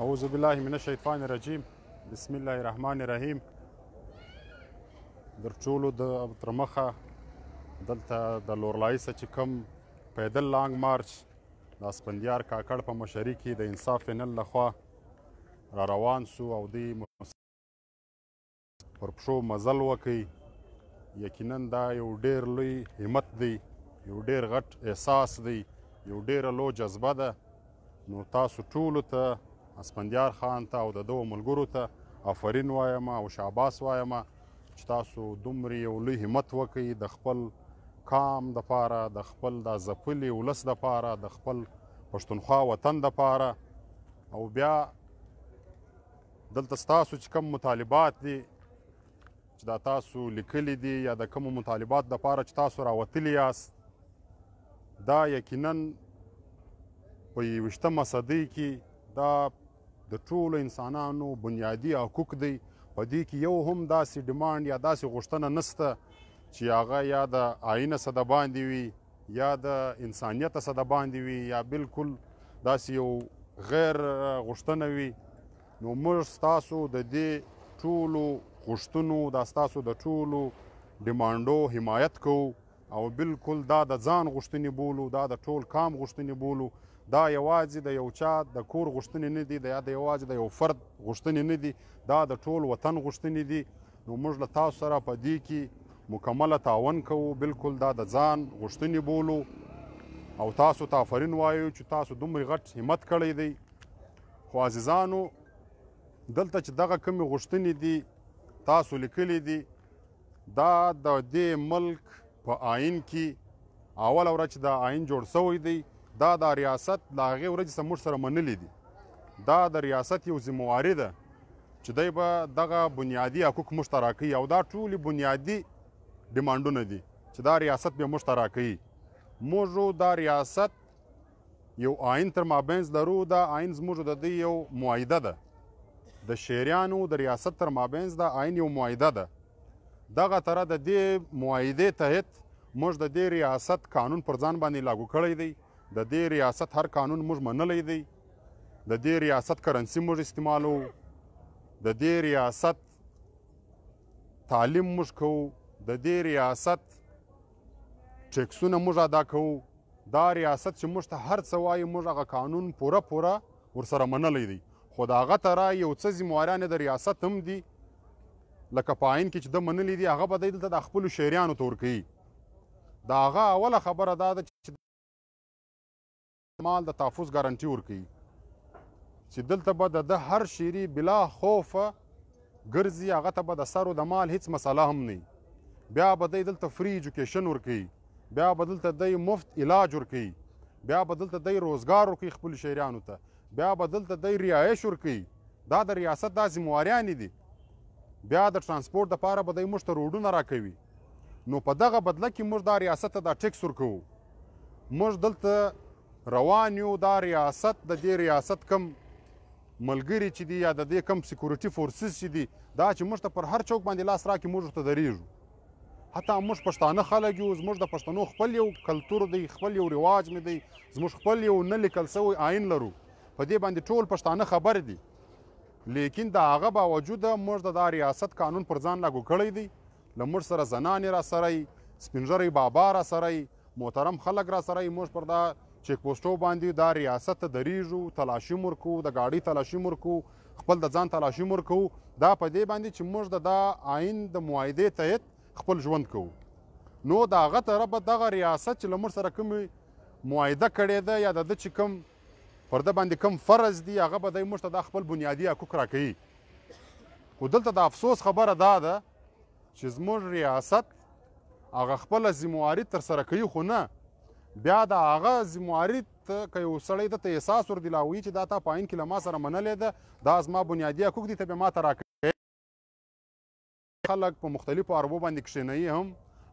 اعوذ بالله من الشیطان الرجیم بسم الله الرحمن الرحیم در ټولو د ترمخه دلته د لورلای څخه چې کم پیدل لانګ مارچ د اسپندیار کاکړ په مشرۍ کې د انصاف پینل لخوا را روان سو او دی پر پښو مزل وکړي یقینا دا یو ډیر لوی همت دی یو ډیر غټ احساس دی یو ډیر لو جذبه ده نو تاسو ټولو ته تا اسپندیار خان ته او د دوه ملګرو ته آفرین وایم او شاباس وایم چې تاسو دومره یو لوی همت وکړئ د خپل کام د پاره د خپل د زپلې ولس د پاره د خپل پښتونخوا وطن د پاره او بیا دلته تاسو چې کوم مطالبات دي چې دا تاسو لیکلي دي یا د کوم مطالبات د پاره چې تاسو راوتلی یاست دا یقینا په یوشتمه صدۍ کې دا د ټولو انسانانو بنیادی حقوق دی په دې کې یو هم داسې ډیماند یا داسې غوښتنه نشته چې هغه یا د آینه صد باندې وي یا د انسانیت صد باندې وي یا بالکل داسې یو غیر غوښتنه وي نو موږ ستاسو د دې ټولو غوښتنو دا ستاسو د ټولو ډیماندو حمایت کوو او بالکل دا د ځان غوښتنې بولو دا د ټول کام غوښتنې بولو دا یوازې د یو چا د کور غوښتنې نه دي یا د یوازې د یو فرد غوښتنې نه دي دا د ټول وطن غوښتنې دي نو موږ له تاسو سره په دې کې مکمله تعاون کوو بالکل دا د ځان غوښتنې بولو او تاسو ته آفرین وایو چې تاسو دومره غټ همت کړی دی خو عزیزانو دلته چې دغه کمی غوښتنې دي تاسو لیکلي دي دا د دې ملک په آین کې اول ورځ د آین جوړ شوی دی دا د ریاست له هغې ورځې څخه موږ سره منلي دي دا د ریاست یو ذمواري ده چې دی به دغه بنیادي حقوق موږ ته راکوي او دا ټولې بنیادي ډیمانډونه دي چې دا ریاست به موږ ته راکوي موږ دا ریاست یو آین تر مابینځ لرو دا آین زموږ د دوی یو معاهده ده د شیریانو د ریاست تر مابینځ دا آین یو معاهده ده دغه تره د دې معاهدې تحت موږ د دې ریاست قانون پر ځان باندې لاگو کړی دی د دې ریاست هر قانون موږ منلی دی د دې ریاست کرنسی موږ استعمالو د دې ریاست تعلیم موږ کوو د دې ریاست ټیکسونه موږ ادا کوو دا ریاست چې موږ ته هر څه وایي موږ هغه قانون پوره پوره ورسره منلی دی خو د هغه ته را یو څه ذمواران د ریاست هم دي لکه په عین کې چې ده منلی دي هغه به دی دلته د خپلو شعریانو ته ورکوي د هغه اوله خبره دا ده چې مال د تحفظ ګارانټي ورکوي چې دلته به د هر شیری بلا خوفه ګرځي هغه ته به د سر او د مال هیڅ مسله هم نه بیا به دی دلته فری ایجوکیشن ورکوي بیا به دلته دی مفت علاج ورکوي بیا به دلته دی روزګار ورکوي خپلو شیریانو ته بیا به دلته دی رعایش ورکوي دا د ریاست دا ذمواریانې دي بیا د ترانسپورت دپاره به دی موږ ته روډونه راکوي نو په دغه بدله کې موږ دا ریاست ته دا ټیکس ورکوو موږ دلته روان یو دا ریاست د دې ریاست کم ملګری چې دی یا د دې کم سکیورټي فورسز چې دی دا چې موږ ته پر هر چوک باندې لاس راکې موږ ته درېږو حتی موږ پښتانه خلک یو زموږ د پښتنو خپل یو کلتور دی خپل یو رواج می دی زموږ خپل یو نه لیکل سوی آین لرو په دې باندې ټول پښتانه خبر دي لیکن د هغه باوجود موږ د دا ریاست قانون پر ځان لاګو کړی دی لمر سره زنانې را سره سپینژرې بابا را سره محترم خلک را سره موږ پر دا چیک پوسټو باندې دا ریاست ته دریږو تلاشي مرکو د گاډي تلاشي مرکو خپل د ځان تلاشي مرکو دا په دې باندې چې موږ د دا آئین د معاهدې تحت خپل ژوند کوو نو دا غته رب دغه ریاست چې لمر سره کوم معاهده کړې ده یا د چې کوم پرده باندې کوم فرض دی هغه به د مشته د خپل بنیادی حقوق راکړي خو دلته د افسوس خبره دا ده چې زموږ ریاست هغه خپل ځمواري تر سره کوي خو نه بیا د هغه زمواري ته که یو سړی دته احساس ور دی لا وی چې دا تا په عین کې له ما سره منلې ده دا زما بنیادي حقوق دي ته به ما ته راکړي خلک په مختلفو اربو باندې کښېنوي هم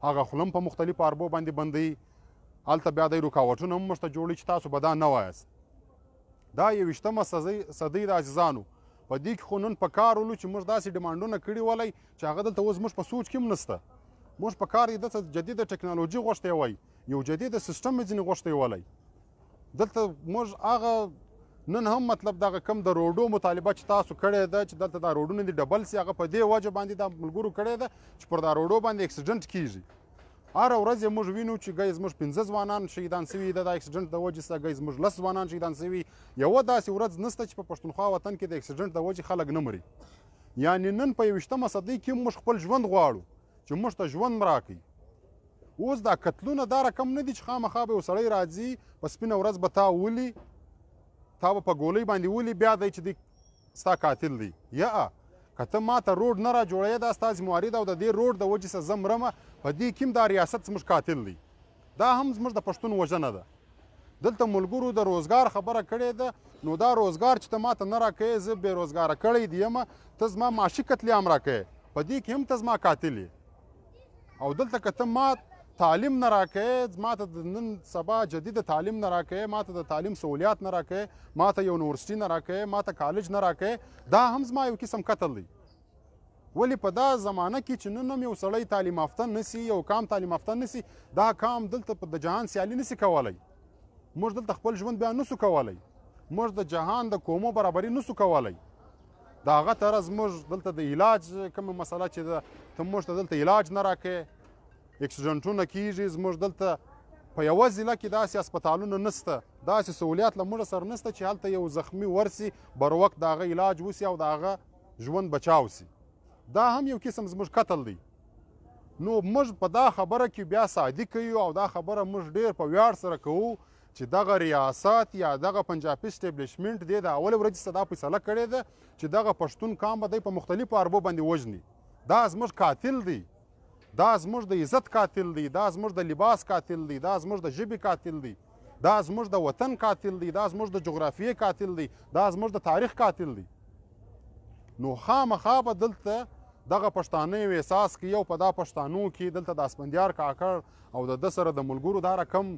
هغه خلم په مختلفو اربو باندې بندوي هلته بیا دی رکاوټونه هم موږ ته جوړي چې تاسو به دا نه وایاست دا یویشتمه صدۍ د عزیزانو په دې کې خو نن په کار ولو چې موږ داسې ډیمانډونه کړي ولی چې هغه دلته اوس موږ په سوچ کې هم نسته موږ په کار یې دته جدیده ټکنالوژي غوښتې وای یو جدید سیستم ځینې غوښتي ولای دلته موږ هغه نن هم مطلب دغه کم د روډو مطالبه چې تاسو کړی ده چې دلته دا روډونه دي ډبل سي هغه په دې وجه باندې دا ملګرو کړی ده چې پر دا روډو باندې اکسیډنټ کیږي هر ورځ موږ وینو چې ګیز موږ 15 ځوانان شهیدان شوي د اکسیډنټ د وجې څخه ګیز موږ لس ځوانان شهیدان شوي یو داسې ورځ نشته چې په پښتونخوا وطن کې د اکسیډنټ د وجې خلک نه مري یعنی نن په 21 صدۍ کې موږ خپل ژوند غواړو چې موږ ته ژوند مراکې اوس دا قتلونه دا رقم نه دي چې خامخا به یو سړی راځي په سپینه ورځ به تا ولي تا به په ګولۍ باندې ولي بیا دی چې دی ستا قاتل دی یا که ته ماته روډ نه را جوړوې دا ستا ذمواري ده او د دې روډ د وجې څه زه مرمه په دې کې دا ریاست زموږ قاتل دی دا هم زموږ د پښتون وژنه ده دلته ملګرو د روزګار خبره کړې ده نو دا روزګار چې ته ماته نه راکوې زه بې روزګاره کړی دی یم ته زما معاشي قتلیام راکوې په دې کې هم ته زما قاتل یې او دلته که ته ما تعلیم نه راکې ما ته د نن سبا جدید تعلیم نه راکې ما ته د تعلیم سہولیات نه راکې ما ته یونیورسيټي نه راکې ما ته کالج نه راکې دا هم زما یو قسم قتل دی ولی په دا زمانه کې چې نن هم یو سړی تعلیم یافته نسی یو کام تعلیم یافته نسی دا کام دلته په د جهان سیالي نسی کولای موږ دلته خپل ژوند بیا نسو کولای موږ د جهان د کومو برابرۍ نسو کولای دا هغه طرز موږ دلته د علاج کوم مسله چې ته موږ ته دلته علاج نه راکې اکسیډنټونه کیږي زموږ دلته په یوه ضلع کې داسې هسپتالونه نسته داسې سهولیات له موږ سره نسته چې هلته یو زخمی ورسي بر وخت د هغه علاج وسي او د هغه ژوند بچاو سي دا هم یو قسم زموږ قتل دی نو موږ په دا خبره کې بیا صادق یو او دا خبره موږ ډیر په ویاړ سره کوو چې دغه ریاست یا دغه پنجابي سټیبلشمنت دی د اول ورځ صدا فیصله کړې ده چې دغه پښتون قام به په مختلفو اربو باندې وژني دا زموږ قاتل دی دا زموږ د عزت قاتل دی دا زموږ د لباس قاتل دی دا زموږ د ژبې قاتل دی دا زموږ د وطن قاتل دی دا زموږ د جغرافیې قاتل دی دا زموږ د تاریخ قاتل دی نو خامخا به دلته دغه پښتانه یو احساس کې یو په دا پښتانو کې دلته د اسپندیار کاکړ او د ده سره د ملګرو دا رقم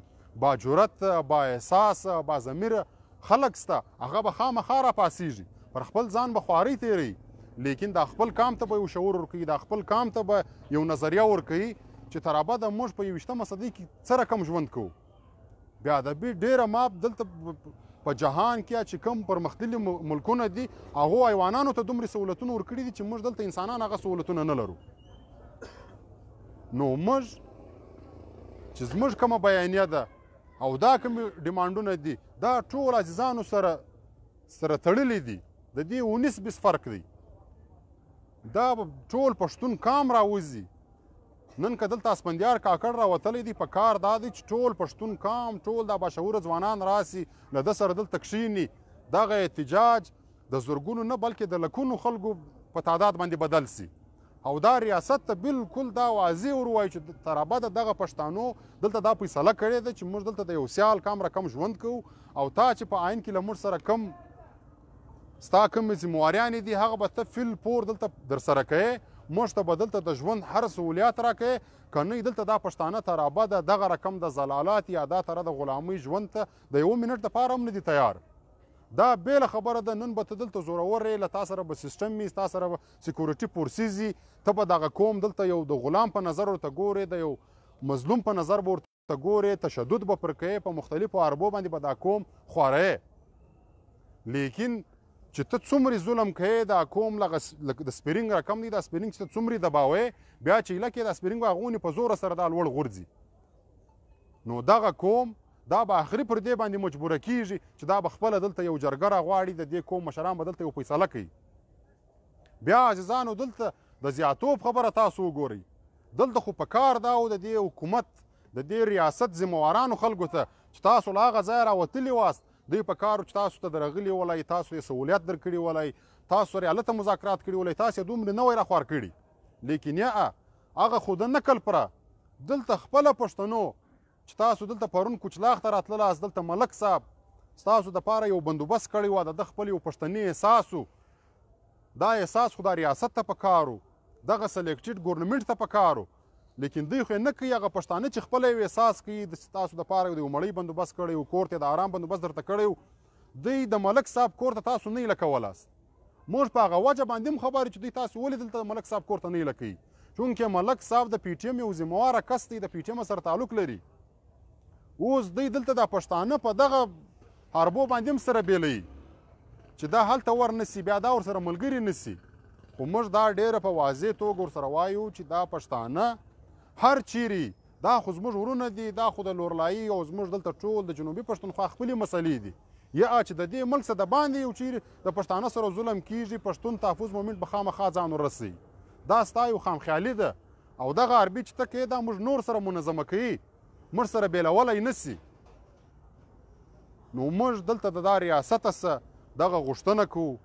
با جرت با احساس با ضمیر خلک سته هغه به خامخا راپاسېږي پر خپل ځان به خوارۍ تېروي لیکن دا خپل کام ته به یو شعور ورکوي دا خپل کام ته به یو نظریه ورکوي چې تر ابده موږ په یوویشتمه صدۍ کې څه رقم ژوند کوو بیا ادبي ډیره ماب دلته په جهان کې چې کم پرمختللي ملکونه دي هغو حیوانانو ته دومره سهولتونه ورکړي دي چې موږ دلته انسانان هغه سهولتونه نه لرو نو موږ چې زموږ کومه بیانیه ده او دا کومې ډیمانډونه دي دا ټول عزیزانو سره سره تړلي دي د دې اونیس بیس فرق دی دا ټول پښتون کام راوځي نن که دلته اسپندیار کاکړ راوتلی دی په کار دا دی چې ټول پښتون کام ټول دا باشعوره ځوانان راسي له ده سره دلته کښیني دغه احتجاج د زرګونو نه بلکې د لکونو خلکو په تعداد باندې بدل سي او دا ریاست ته بالکل دا واضح ور وایي چې تر ابده دغه پښتانو دلته دا فیصله کړې ده چې موږ دلته د یو سیال کم رقم ژوند کوو او تا چې په آین کې له موږ سره کم ستا کومې ذمواریانې دي هغه به ته فل پور دلته در سره کوې موږ ته به دلته د ژوند هر سهولیات راکوې که نه دلته دا پښتانه ترابه ده دغه رقم د زلالات یا دا تره د غلامۍ ژوند ته د یوه منټ دپاره هم نه دي تیار دا بیله خبره ده نن به ته دلته زورور یې له تا سره به سیسټم وي ستا سره به سیکورټي فورسز وي ته به دغه قوم دلته یو د غلام په نظر ورته ګورې د یو مظلوم په نظر به ورته ګورې تشدد به پر کوې په مختلفو اربو باندې به دا قوم خوارې لیکن چې ته څومره ظلم کوي دا کوم لغه د سپرینګ رقم دی دا سپرینګ چې څومره دباوي بیا چې لکه دا سپرینګ غونې په زور سره دا لوړ غورځي نو دغه کوم دا به اخري پر دې باندې مجبور کیږي چې دا به خپل دلته یو جرګره غواړي د دې کوم مشران بدلته یو فیصله کوي بیا عزیزانو دلته د زیاتوب خبره تاسو وګورئ دلته خو په کار دا او د دې حکومت د دې ریاست ذموارانو خلکو ته چې تاسو له هغه ځایه راوتلي واست دوی په کارو چې تاسو ته درغلی ولای تاسو یې سہولیت درکړي ولای تاسو لري الته مذاکرات کړي ولای تاسو دومره نه وای راخوار کړي لیکن یا هغه خود نه کل پره دلته خپل پښتنو چې تاسو دلته پرون کوچلاغ ته راتلل از دلته ملک صاحب تاسو د پاره یو بندوبست کړی و د خپل یو پښتني احساسو دا احساس خو د ریاست ته پکارو دغه سلیکټډ ګورنمنت ته پکارو لیکن دوی خو نه کوي هغه پښتانه چې خپل یو احساس کوي د تاسو د پاره د مړی بندوبست کړی او کور ته د آرام بندوبست درته کړی دوی د ملک صاحب کور ته تاسو نه لکولاست موږ په هغه وجه باندې خبرې چې دوی تاسو ولې دلته ملک صاحب کور ته نه لکی چونکه ملک صاحب د پی ټی ایم یو ذمہوار کس دی د پی ټی ایم سره تعلق لري اوس دوی دلته د پښتانه په دغه حربو باندې سره بیلی چې دا هلته ور نسی بیا دا ور سره ملګری نسی خو موږ دا ډیره په واضح توګه ور سره وایو چې دا پښتانه هر چیرې دا خو زموږ ورونه دي دا خو د لورلایي او زموږ دلته ټول د جنوبي پښتونخوا خپلې مسلې دي یا چې د دې ملک څخه د باندې یو چیرې د پښتانه سره ظلم کیږي پښتون تحفظ مومنټ به خامخا ځان ورسوي دا ستا یو خامخیالي ده او دغه عربي چې ته کوې دا موږ نور سره منظمه کوي موږ سره بېلولی نه سي نو موږ دلته د دا ریاست سه دغه غوښتنه کوو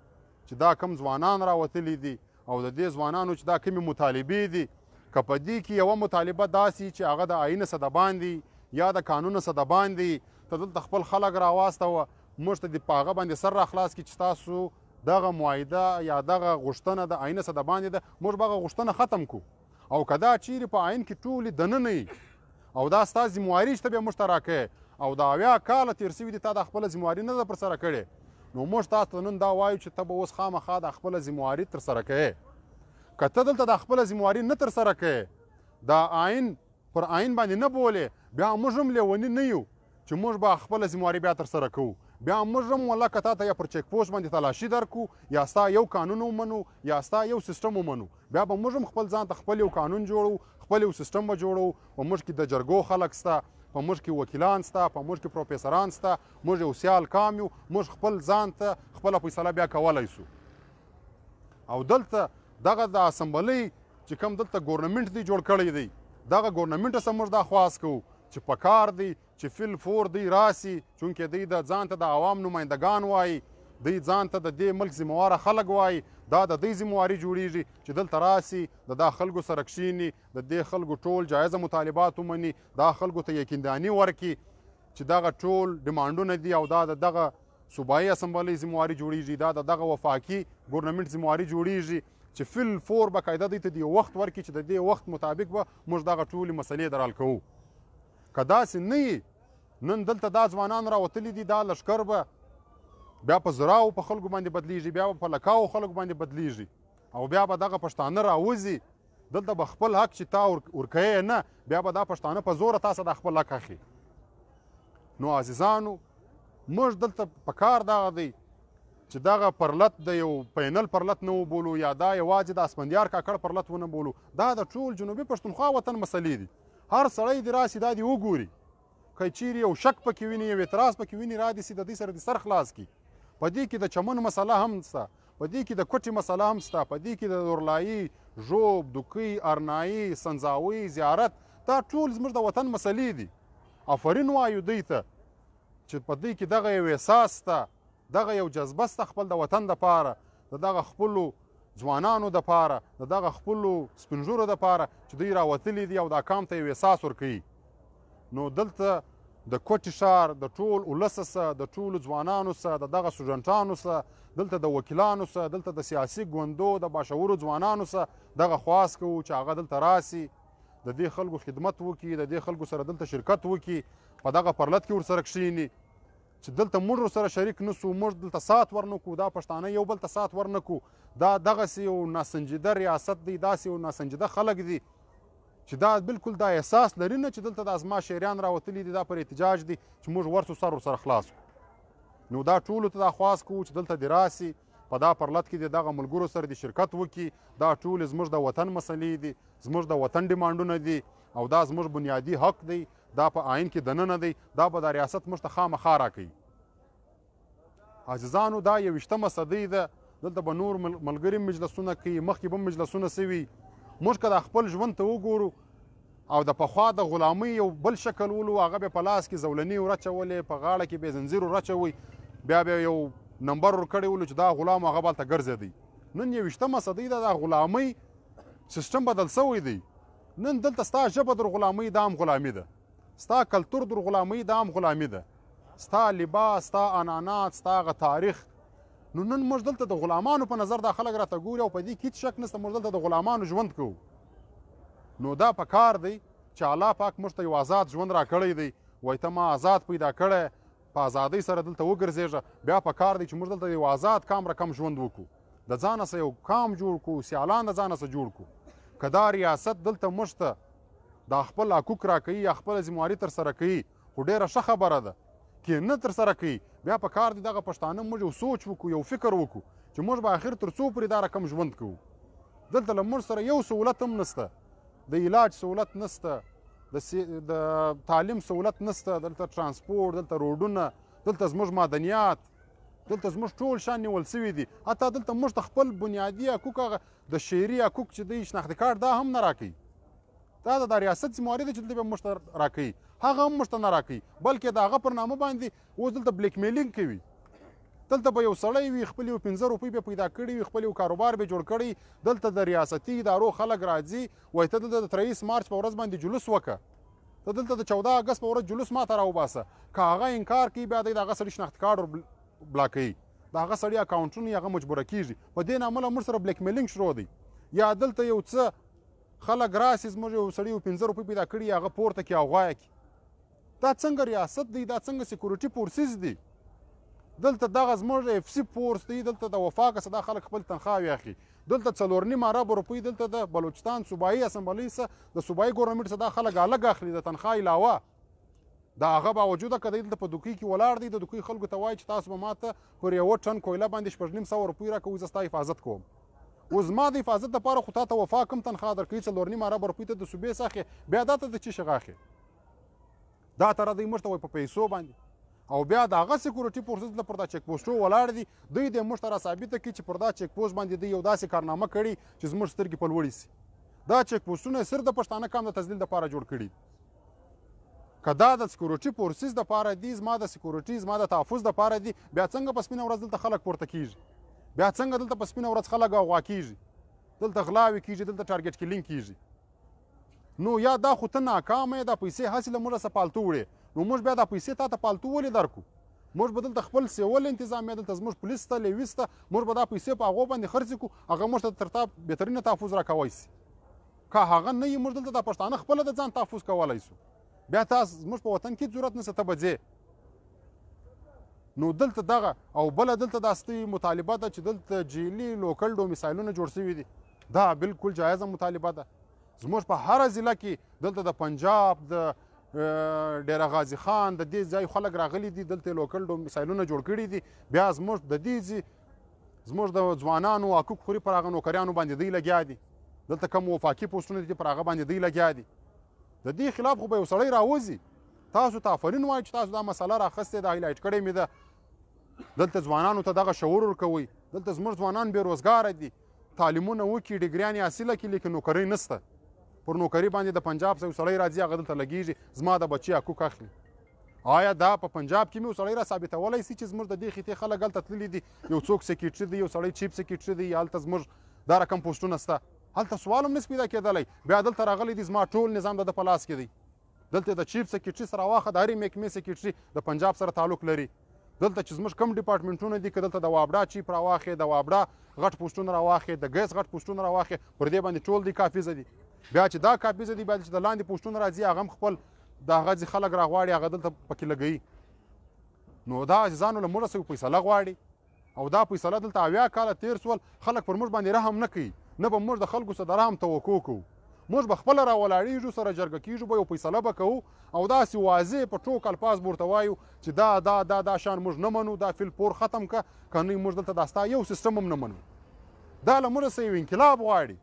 چې دا کم ځوانان راوتلي دي او د دې ځوانانو چې دا کمی مطالبې دي که په دې کې یوه مطالبه داسې چې هغه د آینه څه د باندې یا د قانون څه د باندې ته دلته خپل خلک راواستوه موږ ته دې په هغه باندې سر راخلاص کړي چې تاسو دغه معاهده یا دغه غوښتنه د آینه څه د باندې ده موږ به هغه غوښتنه ختم کو او که دا چیرې په آین کې ټولې دننه او دا ستا ذمواري چې ته بیا موږ ته راکوې او دا اویا کاله تېر سوي دي تا دا خپله ذمواري نه ده پر سره کړې نو موږ تاسو ته نن دا وایو چې ته به اوس خامخا د خپله ذمواري تر سره کوې که ته دلته د خپله ذمواري نه ترسره کوې دا آین پر آین باندې نه بولې بیا موږ هم لیوني نه یو چې موږ به خپله ذمواري بیا ترسره کوو بیا موږ هم والله که تا ته یا پر چک پوسټ باندې تلاشي درکو یا ستا یو قانون ومنو یا ستا یو سیستم ومنو بیا به موږ هم خپل ځان ته خپل یو قانون جوړو خپل یو سیستم به جوړو په موږ کې د جرګو خلک سته په موږ کې وکیلان سته په موږ کې پروفیسران سته موږ یو سیال کام یو موږ خپل ځان ته خپله فیصله بیا کولی سو او دلته دغه د اسمبلی چې کوم دلته ګورنمنت دی جوړ کړی دی دغه ګورنمنت سموږ د خواس کو چې پکار دی چې فل فور دی راسي چونکې دی د ځان ته د عوام نمائندگان وایي دی ځان ته د دې ملک ذمہواره خلک وای دا د دې ذمہواري جوړیږي چې دلته راسي د دا خلکو سره کښینی د دې خلکو ټول جایز مطالبات ومني دا خلکو ته یقیندانی ورکي چې دغه ټول ډیماندونه دي او دا دغه صوبایي اسمبلی ذمہواري جوړیږي دا دغه وفاقي ګورنمنت ذمہواري جوړیږي چې فل فور به قاعده دوی ته د یو وخت ورکړي چې د دې وخت مطابق به موږ دغه ټولې مسلې درال کوو که داسې نه نن دلته دا ځوانان راوتلي دي دا لشکر به بیا په زراو په خلکو باندې بدلیږي بیا په لکاو خلکو باندې بدلیږي او بیا به دغه پښتانه راوځي دلته به خپل حق چې تا ورکوې نه بیا به دا پښتانه په زوره تاسو د خپل حق اخلي نو عزیزانو موږ دلته په کار دغه دی چې دغه پرلت د یو پینل پرلت نه وبولو یا دا یوازې د اسپندیار کاکړ پرلت ونه بولو دا د ټول جنوبي پښتونخوا وطن مسلې دي هر سړی دې راسي دا دې وګوري که چیرې یو شک پکې ویني یو اعتراض پکې ویني را دي سي د دې سره دې سر خلاص کړي په دې کې د چمن مسله هم سته په دې کې د کوټې مسله هم سته په دې کې د دورلایي ژوب دوکۍ ارنایي سنځاوي زیارت دا ټول زموږ د وطن مسلې دي افرین وایو دوی ته چې په دې کې دغه یو احساس سته دغه یو جذبه سته خپل د وطن دپاره د دغه خپلو ځوانانو دپاره د دغه خپلو سپین ږیرو دپاره چې دوی راوتلي دي او دا کام ته یو احساس ورکوي نو دلته د کوټې ښار د ټول ولس سه د ټولو ځوانانو سه د دغه سټوډنټانو سه دلته د وکیلانو سه دلته د سیاسي ګوندو د باشعورو ځوانانو سه دغه خواست کوو چې هغه دلته راسي د دې خلکو خدمت وکړي د دې خلکو سره دلته شرکت وکړي په دغه پرلت کې ورسره کښیني چې دلته موږ سره شریک نسو موږ دلته سات ورنکو دا پښتانه یو بل ته سات ورنکو دا دغسې یو ناسنجیده ریاست دی داسې یو ناسنجیده خلک دي چې دا بالکل دا احساس لري نه چې دلته د ازما شیریان راوتلي دي دا پر احتجاج دي چې موږ ورسو سر ورسره خلاص کو نو دا ټولو ته دا خواست کوو چې دلته دې راسي په دا پرلط کې د دغه ملګرو سره د شرکت وکي دا ټول زموږ د وطن مسلې دي زموږ د وطن ډیمانډونه دي او دا زموږ بنیادی حق دی دا په آین کې دننه دی دا به د ریاست موږ ته خامخا راکوي عزیزانو دا یویشتمه صدۍ ده دلته به نور ملګري مجلسونه کوي مخکې به مجلسونه سوي موږ که د خپل ژوند ته وګورو او د پخوا د غلامۍ یو بل شکل ولو هغه به په لاس کې زولنې ورچولې په غاړه کې بې زنځیر ورچوي بیا بیا یو نمبر ورکړی ولو چې دا غلام هغه بلته ګرځېدی نن یویشتمه صدۍ ده دا غلامۍ سیستم بدل سوی دی نن دلته ستا ژبه در غلامۍ دام غلامي ده دا. ستا کلتور در غلامۍ دا هم غلامي ده ستا لباس ستا عنعنات ستا هغه تاریخ نو نن موږ دلته د غلامانو په نظر دا خلک راته ګوري او په دې کې هېڅ شک نشته موږ دلته د غلامانو ژوند کوو نو دا په کار دی چې الله پاک موږ ته یو آزاد ژوند راکړی دی وایي ته ما آزاد پیدا کړی په ازادۍ سره دلته وګرځېږه بیا په کار دی چې موږ دلته یو آزاد کام رقم ژوند وکړو د ځانه سه یو کام جوړ کړو سیالان د ځانه سه جوړ کړو که دا ریاست دلته موږ ته دا خپل حقوق راکوي یا خپل ذمواري ترسره کوي خو ډیره ښه خبره ده کې نه ترسره کوي بیا په کار دي دغه پښتانه موږ یو سوچ وکړو یو فکر وکړو چې موږ به اخر تر څو پورې دا رقم ژوند کوو دلته له موږ سره یو سهولت هم نسته د علاج سهولت نسته د سی... د تعلیم سهولت نسته دلته ترانسپورت دلته روډونه دلته زموږ مدنیات دلته زموږ ټول شان نیول سوي دي حتی دلته موږ خپل بنیادی حقوق د شعري حقوق چې دی شناخته کار دا هم نه راکوي دا د ریاست ذمہواري ده چې دلته به موږ ته راکوي هغه هم موږ ته نه راکوي بلکې د هغه پر نامه باندې اوس دلته بلیک میلینګ کوي دلته به یو سړی وي خپل یو پنځه روپۍ به پیدا کړي وي خپل یو کاروبار به جوړ کړي دلته د ریاستي ادارو خلک راځي وایي ته دلته د تریس مارچ په ورځ باندې جلوس وکړه ته دلته د چوده اګست په ورځ جلوس ما ته راوباسه که هغه انکار کوي بیا دی د هغه سړي شناختي کارډ ور بلاکوي د هغه سړي اکاونټونه هغه مجبوره کیږي په دې نامله موږ سره بلیک میلینګ شروع دی یا دلته یو څه خلک راسي زموږ یو سړي یو پنځه روپۍ پیدا کړي هغه پورته کې او غوایه کې دا څنګه ریاست دی دا څنګه سیکورټي فورسز دي دلته دغه زموږ اف سي فورس دی دلته د وفاقه صدا خلک خپل تنخواوې اخلي دلته څلور نیمه ارب روپۍ دلته د بلوچستان صوبایي اسمبلی سره د صوبایي ګورنمنټ صدا خلک الګ اخلي د تنخواه علاوه دا هغه باوجوده که دلته په دوکۍ کې ولاړ دی د دوکۍ خلکو ته وایي چې تاسو به ما ته پر یوه ټن کویله باندې شپږ نیم سوه روپۍ راکوئ زه ستا حفاظت کوم اوس ما د حفاظت لپاره خو تا ته وفا کم تنخوا درکوي څلور نیمه ربر پوی ته د صوبې ساخې بیا دا ته د چی شغاخې دا ته راځئ موږ ته وایي په پیسو باندې او بیا د هغه سکیورټي فورسز لپاره دا چک پوسټو ولاړ دي دوی د موږ ته را ثابته کړي چې پر دا چک پوسټ باندې دوی یو داسې کارنامه کړي چې زموږ سترګې په لوړې سي دا چک پوسټونه سر د پښتانه قام د تذلیل لپاره جوړ کړي که دا د سکیورټي فورسز لپاره دي زما د سکیورټي زما د تحفظ لپاره دي بیا څنګه په سپینه ورځ دلته خلک پورته کیږي بیا څنګه دلته په سپینه ورځ خلک اغوا کیږي دلته غلاوې کیږي دلته ټارګټ کلینګ کیږي نو یا دا خو ته ناکامه یې دا پیسې حاصله موږ سره پالتو وړې نو موږ بیا دا پیسې تا ته پالتو ولې درکو موږ به دلته خپل سیول انتظام یا دلته زموږ پولیس ته لیویس ته موږ به دا پیسې په هغو باندې خرڅې کړو هغه موږ ته تر تا بهترینه تحفظ راکوی سي که هغه نه یي موږ دلته دا پښتانه خپله د ځان تحفظ کولی سو بیا تاسو زموږ په وطن کې ضرورت نسته ته به ځې نو دلته دغه او بل دلته د اصلي مطالبه ده چې دلته جیلی لوکل ډومیسایلونه جوړ شوي دي دا بالکل جایزه مطالبه ده زموږ په هر ضلع کې دلته د پنجاب د ډیر غازی خان د دې ځای خلک راغلي دي دلته لوکل ډومیسایلونه جوړ کړي دي بیا زموږ د دې زموږ د ځوانانو حقوق خوري پر هغه نوکریانو باندې دی لګیا دي دلته کوم وفاقي پوسټونه دي پر هغه باندې دی لګیا دي د دې خلاف خو به یو سړی راوځي تاسو ته تا آفرین وایي چې تاسو دا مسله راخستې ده هایلایټ کړې مې ده دلته ځوانانو ته دغه شعور ورکوئ دلته زموږ ځوانان بې روزګاره دي تعلیمونه وکړي ډیګریان یې حاصله کړي لیکن نوکرۍ نسته پر نوکرۍ باندې د پنجاب یو سړی راځي هغه دلته لګېږي زما د بچي حقوق اخلي آیا دا په پنجاب کې مې سړی را ثابتولی سي چې زموږ د دې خطې خلک هلته تللي دي یو څوک سیکرټري دی یو سړی چیپ سیکرټري دی هلته زموږ دا رقم پوسټونه شته هلته سوال هم نسي پیدا کېدلی بیا دلته راغلی دی زما ټول نظام د ده په لاس کې دی دلته د چیف سیکرټري سره واخه د هرې محکمې سیکرټري د پنجاب سره تعلق لري دلته چې زموږ کم ډپارټمنټونه دي که دلته د وابډا چې پر واخې د وابډا غټ پوسټونه راواخې د ګیس غټ پوسټونه راواخې پر دې باندې ټول دی کافیزه دي بیا چې دا کافیزه دي بیا چې د لاندې پوسټونه راځي هغه خپل دا غځي خلک راغواړي هغه دلته پکې لګوي نو دا عزیزانو له موږ سره فیصله غواړي او دا فیصله دلته اویا کاله تیر سول خلک پر موږ باندې رحم نه کوي نه به موږ د خلکو سره د رحم توقع کوو موږ به خپله راولاړېږو سره جرګه کېږو به یو فیصله به کوو او داسې واضح په ټوک الفاظ به ورته وایو چې دا دا دا دا شان موږ نه منو دا فیل پور ختم که که نه موږ دلته دا ستا یو سیستم هم نه منو دا له موږ یو انقلاب غواړي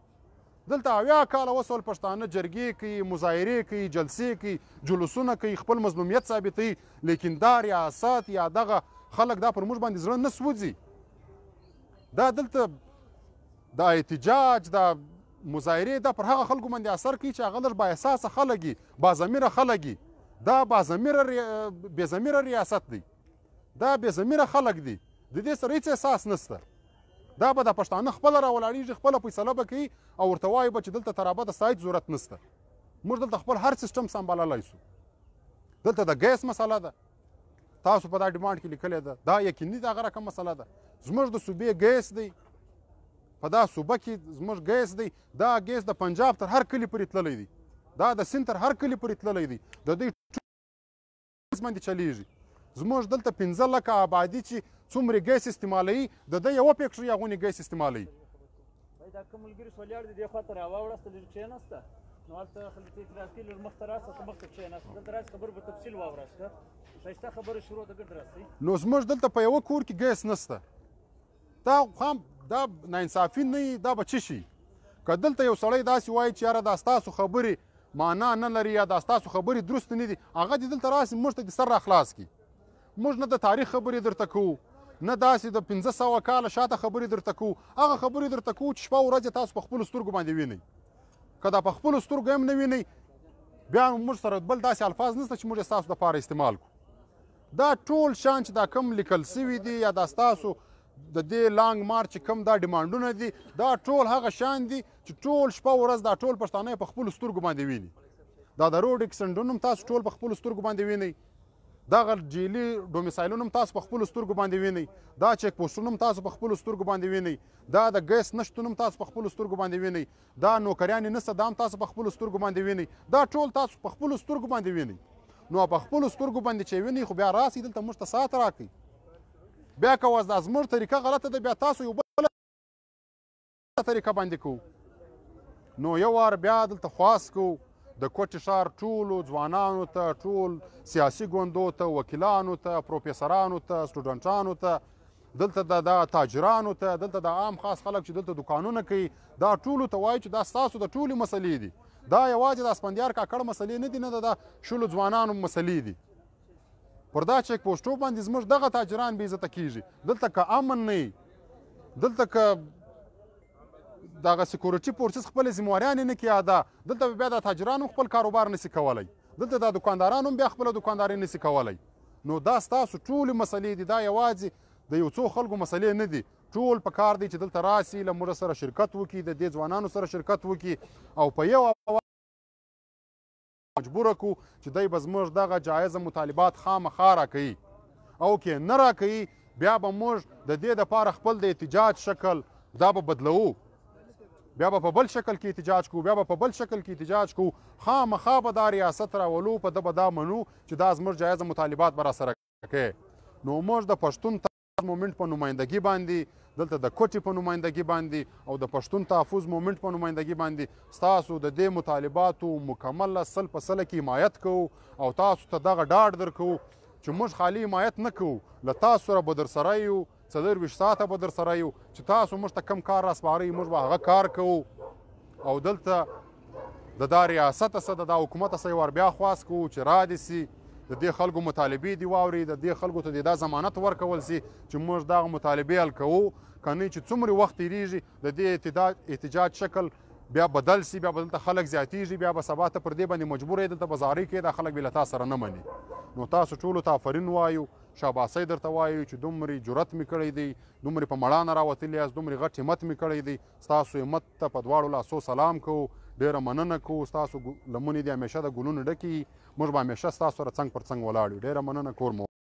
دلته اویا کاله وسول پښتانه جرګې کوي مظاهرې کوي جلسې کوي جلوسونه کوي خپل مظلومیت ثابتوي لیکن دا ریاست یا دغه خلک دا پر موږ باندې زړه نه سوځي دا دلته دا احتجاج دا مظاهرې دا پر هغه خلکو باندې اثر کوي چې هغه لږ با احساسه خلک دي باضمیره خلک دي دا باضمیره ری... بېضمیره ریاست دی دا بېضمیره خلک دي د دې سره هېڅ احساس نشته دا به د پښتانه خپله راولاړېږي خپله فیصله به کوي او ورته وایي به چې دلته ترابه د سایت ضرورت نشته موږ دلته خپل هر سیستم سمباللی سو دلته د ګیس مسله ده تاسو په دا ډیمانډ کې لیکلې ده دا یقیني د هغه رقم مسله ده زموږ د صوبې ګیس دی په دا صوبه کې زموږ ګیس دی دا ګیس د پنجاب تر هر کلي پورې تللی دی دا د سیند تر هر کلي پورې تللی دی د دوی باندې چلیږي زموږ دلته پنځه لکه آبادي چې څومره ګیس استعمالوي د ده یوه پکښې هغونې ګیس استعمالوي دا کوم ملګري چې ولاړ دي دې خواته راواوړسته لږ کښېناسته نو هلته خلک ته اعتراض کوي لږ مخته راسه ته مخته کښېناسته دلته راسې خبرې به تفصیل واوراسته ښایسته خبرې شروع د ګډ راسئ نو زموږ دلته په یوه کور کې ګیس نسته دا هم دا ناانصافي نه دا به څه شي که دلته یو سړی داسې وایي چې یاره دا ستاسو خبرې معنا نه لري یا دا ستاسو خبرې درست نه دي هغه دې دلته راسي موږ ته د سر راخلاص کړي موږ نه د تاریخ خبرې درته کوو نه داسې د پنځه سوه کاله شاته خبرې درته کوو هغه خبرې درته کوو چې شپه ورځ تاسو په خپلو سترګو باندې وینئ که دا په خپلو سترګو هم نه وینئ بیا موږ سره بل داسې الفاظ نشته چې موږ یې ستاسو دپاره استعمال کړو دا ټول شان چې دا کم لیکل سوي دي یا دا ستاسو د دې لانګ مارچ کم دا ډیماندونه دي دا ټول هغه شان دي چې ټول شپه ورځ دا ټول پښتانه په خپل سترګو باندې ویني دا د روډ اکسنډونم تاسو ټول په خپل سترګو باندې ویني دا غل جیلی ډومیسایلونم تاسو په خپل سترګو باندې ویني دا چک پوسټونم تاسو په خپل سترګو باندې ویني دا د ګیس نشټونم تاسو په خپل سترګو باندې ویني دا نوکریان نه صدام تاسو په خپل سترګو باندې ویني دا ټول تاسو په خپل سترګو باندې ویني نو په خپل سترګو باندې چې ویني خو بیا راسي دلته مشته سات راکړي بیا که اوس دا زموږ طریقه غلطه ده بیا تاسو یو بله طریقه باندې کوو نو یو وار بیا دلته خواست کوو د کوټې ښار ټولو ځوانانو ته ټول سیاسي ګوندو ته وکیلانو ته پروفیسرانو ته سټوډنټانو ته دلته د دا تاجرانو ته دلته د عام خاص خلک چې دلته دکانونه کوي دا ټولو ته وایي چې دا ستاسو د ټولې مسلې دي دا یوازې د اسپندیار کاکړ مسلې نه دي نه د شلو ځوانانو مسلې دي پر دا چک پوسټو باندې زموږ دغه تاجران به عزت کیږي دلته که امن نه دلته که دغه سکیورټي فورسز خپل ځمواريان نه کی ادا دلته بیا د تاجرانو خپل کاروبار نسی کولای دلته د دکاندارانو بیا خپل دکانداري نسی کولای نو دا ستاسو ټول مسلې دي دا یوازې د یو څو خلکو مسلې نه دي ټول په کار دی چې دلته راسي له موږ سره شرکت وکړي د دې ځوانانو سره شرکت وکړي او په یو مجبور کو چې دای به زموږ دغه جایزه مطالبات خامخا راکوي او کې نه راکوي بیا به موږ د دې دپاره خپل د احتجاج شکل دا به بدلوو بیا به په بل شکل کې احتجاج کوو بیا به په بل شکل کې احتجاج کوو خامخا به دا ریاست راولو په ده به دا منو چې دا زموږ جایزه مطالبات به راسره کوي نو موږ د پښتون مومنټ په نمائندګي باندې دلته د کوټې په نمائندګي باندې او د پښتون تحفظ مومنټ په نمائندګي باندې تاسو د دې مطالباتو مکمل سل په سل کې حمایت کوو او تاسو ته دغه ډاډ درکو چې موږ خالی حمایت نه کوو له تاسو سره به درسره یو څلور ویشت ساعته به درسره یو چې تاسو موږ ته کم کار راسپارئ موږ به هغه کار کوو او دلته د دا ریاست سره د حکومت سره ور بیا خواس کوو چې را دي سي د دې خلکو مطالبې دی واوري د دې خلکو ته دا ضمانت ورکول سي چې موږ دا مطالبه ال کوو کنه چې څومره وخت ریږي د دې احتجاج شکل بیا بدل سي بیا بدل ته خلک زیاتیږي بیا به سبا ته پر دې باندې مجبور دي ته بازاري کې دا خلک بل تاسو سره نه مني نو تاسو ټول ته آفرین وایو شاباسي درته وایو چې دومره جرأت مې کړی دی دومره په مړانه راوتلی یاست دومره غټ همت مې کړی دی ستاسو همت ته په دواړو لاسو سلام کوو ډیره مننه کوو ستاسو لمونې دي همیشه د ګلونو ډکې موږ به همیشه ستاسو سره څنګ پر څنګ ولاړ یو ډیره مننه کوم